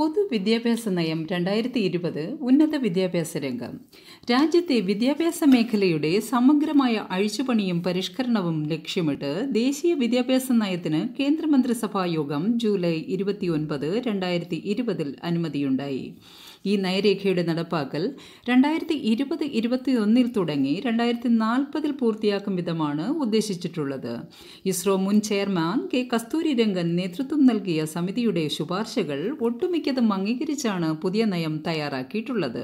പൊതുവിദ്യാഭ്യാസ നയം രണ്ടായിരത്തി ഇരുപത് ഉന്നത വിദ്യാഭ്യാസ രംഗം രാജ്യത്തെ വിദ്യാഭ്യാസ മേഖലയുടെ സമഗ്രമായ അഴിച്ചുപണിയും പരിഷ്കരണവും ലക്ഷ്യമിട്ട് ദേശീയ വിദ്യാഭ്യാസ നയത്തിന് കേന്ദ്രമന്ത്രിസഭാ യോഗം ജൂലൈ ഇരുപത്തിയൊൻപത് രണ്ടായിരത്തി ഇരുപതിൽ അനുമതിയുണ്ടായി ഈ നയരേഖയുടെ നടപ്പാക്കൽ രണ്ടായിരത്തി ഇരുപത് ഇരുപത്തിയൊന്നിൽ തുടങ്ങി രണ്ടായിരത്തി നാൽപ്പതിൽ പൂർത്തിയാക്കും വിധമാണ് ഉദ്ദേശിച്ചിട്ടുള്ളത് ഇസ്രോ മുൻ ചെയർമാൻ കെ കസ്തൂരി രംഗൻ നേതൃത്വം നൽകിയ സമിതിയുടെ ശുപാർശകൾ ഒട്ടുമിക്കതും അംഗീകരിച്ചാണ് പുതിയ നയം തയ്യാറാക്കിയിട്ടുള്ളത്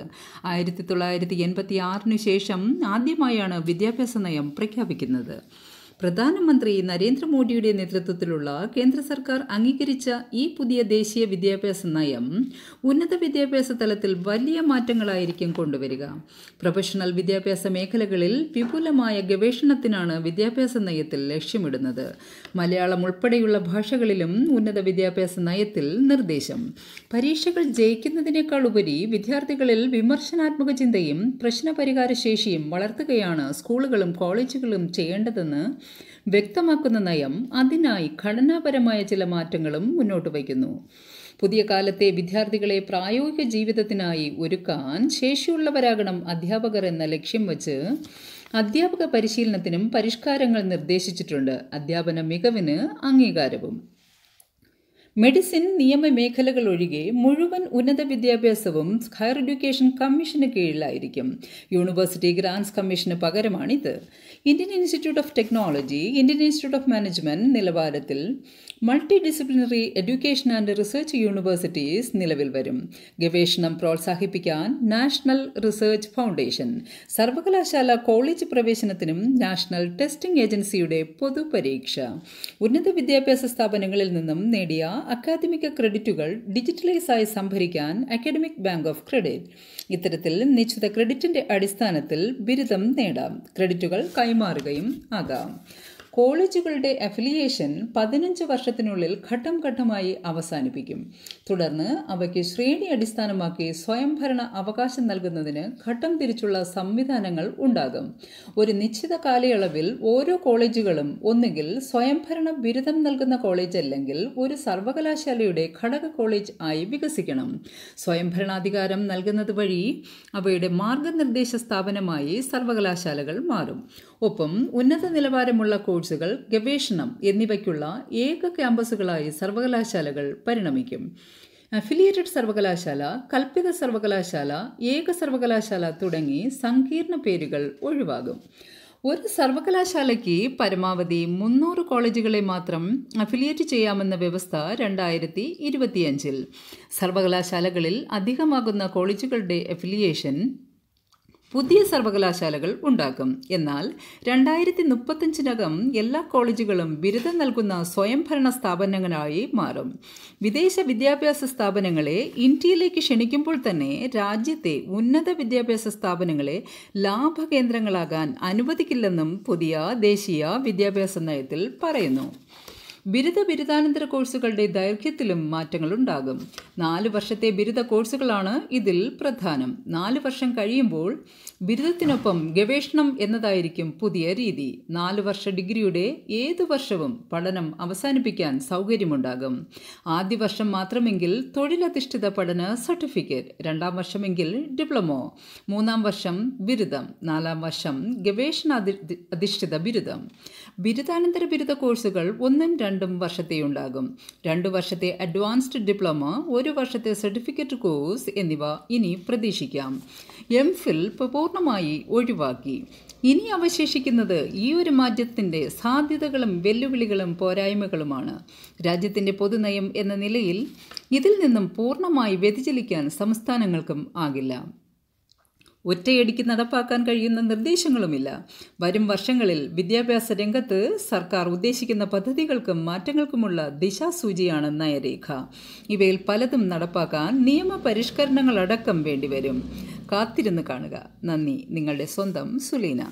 ആയിരത്തി തൊള്ളായിരത്തി എൺപത്തി ആറിനു ശേഷം ആദ്യമായാണ് വിദ്യാഭ്യാസ നയം പ്രഖ്യാപിക്കുന്നത് പ്രധാനമന്ത്രി നരേന്ദ്രമോദിയുടെ നേതൃത്വത്തിലുള്ള കേന്ദ്ര സർക്കാർ അംഗീകരിച്ച ഈ പുതിയ ദേശീയ വിദ്യാഭ്യാസ നയം ഉന്നത വിദ്യാഭ്യാസ തലത്തിൽ വലിയ മാറ്റങ്ങളായിരിക്കും കൊണ്ടുവരിക പ്രൊഫഷണൽ വിദ്യാഭ്യാസ മേഖലകളിൽ വിപുലമായ ഗവേഷണത്തിനാണ് വിദ്യാഭ്യാസ നയത്തിൽ ലക്ഷ്യമിടുന്നത് മലയാളം ഉൾപ്പെടെയുള്ള ഭാഷകളിലും ഉന്നത വിദ്യാഭ്യാസ നയത്തിൽ നിർദ്ദേശം പരീക്ഷകൾ ജയിക്കുന്നതിനേക്കാൾ ഉപരി വിദ്യാർത്ഥികളിൽ വിമർശനാത്മക ചിന്തയും പ്രശ്നപരിഹാര ശേഷിയും വളർത്തുകയാണ് സ്കൂളുകളും കോളേജുകളും ചെയ്യേണ്ടതെന്ന് വ്യക്തമാക്കുന്ന നയം അതിനായി ഘടനാപരമായ ചില മാറ്റങ്ങളും മുന്നോട്ട് വയ്ക്കുന്നു പുതിയ കാലത്തെ വിദ്യാർത്ഥികളെ പ്രായോഗിക ജീവിതത്തിനായി ഒരുക്കാൻ ശേഷിയുള്ളവരാകണം അധ്യാപകർ എന്ന ലക്ഷ്യം വച്ച് അധ്യാപക പരിശീലനത്തിനും പരിഷ്കാരങ്ങൾ നിർദ്ദേശിച്ചിട്ടുണ്ട് അധ്യാപന മികവിന് അംഗീകാരവും മെഡിസിൻ നിയമമേഖലകൾ ഒഴികെ മുഴുവൻ ഉന്നത വിദ്യാഭ്യാസവും ഹയർ എഡ്യൂക്കേഷൻ കമ്മീഷന് കീഴിലായിരിക്കും യൂണിവേഴ്സിറ്റി ഗ്രാൻസ് കമ്മീഷന് പകരമാണിത് Indian institute of technology Indian institute of management നിലവാരത്തിൽ multi disciplinary education and research universities നിലവിൽ വരും ഗവേഷണം പ്രോത്സാഹിപ്പിക്കാൻ നാഷണൽ റിസർച്ച് ഫൗണ്ടേഷൻ സർവകലാശാല കോളേജ് പ്രവേശനത്തിനും നാഷണൽ ടെസ്റ്റിംഗ് ഏജൻസിയുടെ പൊതുപരീക്ഷ ഉന്നത വിദ്യാഭ്യാസ സ്ഥാപനങ്ങളിൽ നിന്നും നേടിയ അക്കാദമിക ക്രെഡിറ്റുകൾ ഡിജിറ്റലൈസായി സംഭരിക്കാൻ അക്കാദമിക് ബാങ്ക് ഓഫ് ക്രെഡിറ്റ് ഇത്തരത്തിൽ നിശ്ചിത ക്രെഡിറ്റിന്റെ അടിസ്ഥാനത്തിൽ ബിരുദം നേടാം ക്രെഡിറ്റുകൾ കൈമാറുകയും ആകാം കോളേജുകളുടെ അഫിലിയേഷൻ പതിനഞ്ച് വർഷത്തിനുള്ളിൽ ഘട്ടം ഘട്ടമായി അവസാനിപ്പിക്കും തുടർന്ന് അവയ്ക്ക് ശ്രേണി അടിസ്ഥാനമാക്കി സ്വയംഭരണ അവകാശം നൽകുന്നതിന് ഘട്ടം തിരിച്ചുള്ള സംവിധാനങ്ങൾ ഉണ്ടാകും ഒരു നിശ്ചിത കാലയളവിൽ ഓരോ കോളേജുകളും ഒന്നുകിൽ സ്വയംഭരണ ബിരുദം നൽകുന്ന കോളേജ് അല്ലെങ്കിൽ ഒരു സർവകലാശാലയുടെ ഘടക കോളേജ് ആയി വികസിക്കണം സ്വയംഭരണാധികാരം നൽകുന്നത് വഴി അവയുടെ മാർഗനിർദ്ദേശ സ്ഥാപനമായി സർവകലാശാലകൾ മാറും ഒപ്പം ഉന്നത നിലവാരമുള്ള കോഴ്സ് കോഴ്സുകൾ ഗവേഷണം എന്നിവയ്ക്കുള്ള ഏക ക്യാമ്പസുകളായി സർവകലാശാലകൾ പരിണമിക്കും അഫിലിയേറ്റഡ് സർവകലാശാല കൽപ്പിത സർവകലാശാല ഏക സർവകലാശാല തുടങ്ങി സങ്കീർണ പേരുകൾ ഒഴിവാകും ഒരു സർവകലാശാലയ്ക്ക് പരമാവധി മുന്നൂറ് കോളേജുകളെ മാത്രം അഫിലിയേറ്റ് ചെയ്യാമെന്ന വ്യവസ്ഥ രണ്ടായിരത്തി ഇരുപത്തിയഞ്ചിൽ സർവകലാശാലകളിൽ അധികമാകുന്ന കോളേജുകളുടെ അഫിലിയേഷൻ പുതിയ സർവകലാശാലകൾ ഉണ്ടാകും എന്നാൽ രണ്ടായിരത്തി മുപ്പത്തഞ്ചിനകം എല്ലാ കോളേജുകളും ബിരുദം നൽകുന്ന സ്വയംഭരണ സ്ഥാപനങ്ങളായി മാറും വിദേശ വിദ്യാഭ്യാസ സ്ഥാപനങ്ങളെ ഇന്ത്യയിലേക്ക് ക്ഷണിക്കുമ്പോൾ തന്നെ രാജ്യത്തെ ഉന്നത വിദ്യാഭ്യാസ സ്ഥാപനങ്ങളെ ലാഭകേന്ദ്രങ്ങളാകാൻ അനുവദിക്കില്ലെന്നും പുതിയ ദേശീയ വിദ്യാഭ്യാസ നയത്തിൽ പറയുന്നു ബിരുദ ബിരുദാനന്തര കോഴ്സുകളുടെ ദൈർഘ്യത്തിലും മാറ്റങ്ങളുണ്ടാകും നാല് വർഷത്തെ ബിരുദ കോഴ്സുകളാണ് ഇതിൽ പ്രധാനം നാല് വർഷം കഴിയുമ്പോൾ ബിരുദത്തിനൊപ്പം ഗവേഷണം എന്നതായിരിക്കും പുതിയ രീതി നാല് വർഷ ഡിഗ്രിയുടെ ഏതു വർഷവും പഠനം അവസാനിപ്പിക്കാൻ സൗകര്യമുണ്ടാകും ആദ്യ വർഷം മാത്രമെങ്കിൽ തൊഴിലധിഷ്ഠിത പഠന സർട്ടിഫിക്കറ്റ് രണ്ടാം വർഷമെങ്കിൽ ഡിപ്ലമോ മൂന്നാം വർഷം ബിരുദം നാലാം വർഷം ഗവേഷണ അധിഷ്ഠിത ബിരുദം ബിരുദാനന്തര ബിരുദ കോഴ്സുകൾ ഒന്നും രണ്ടും വർഷത്തെയുണ്ടാകും രണ്ടു വർഷത്തെ അഡ്വാൻസ്ഡ് ഡിപ്ലോമ ഒരു വർഷത്തെ സർട്ടിഫിക്കറ്റ് കോഴ്സ് എന്നിവ ഇനി പ്രതീക്ഷിക്കാം എം ഫിൽ പൂർണ്ണമായി ഒഴിവാക്കി ഇനി അവശേഷിക്കുന്നത് ഈ ഒരു മാറ്റത്തിൻ്റെ സാധ്യതകളും വെല്ലുവിളികളും പോരായ്മകളുമാണ് രാജ്യത്തിൻ്റെ പൊതുനയം എന്ന നിലയിൽ ഇതിൽ നിന്നും പൂർണ്ണമായി വ്യതിചലിക്കാൻ സംസ്ഥാനങ്ങൾക്കും ആകില്ല ഒറ്റയടിക്ക് നടപ്പാക്കാൻ കഴിയുന്ന നിർദ്ദേശങ്ങളുമില്ല വരും വർഷങ്ങളിൽ വിദ്യാഭ്യാസ രംഗത്ത് സർക്കാർ ഉദ്ദേശിക്കുന്ന പദ്ധതികൾക്കും മാറ്റങ്ങൾക്കുമുള്ള ദിശാസൂചിയാണ് നയരേഖ ഇവയിൽ പലതും നടപ്പാക്കാൻ നിയമ പരിഷ്കരണങ്ങളടക്കം വേണ്ടിവരും കാത്തിരുന്ന് കാണുക നന്ദി നിങ്ങളുടെ സ്വന്തം സുലീന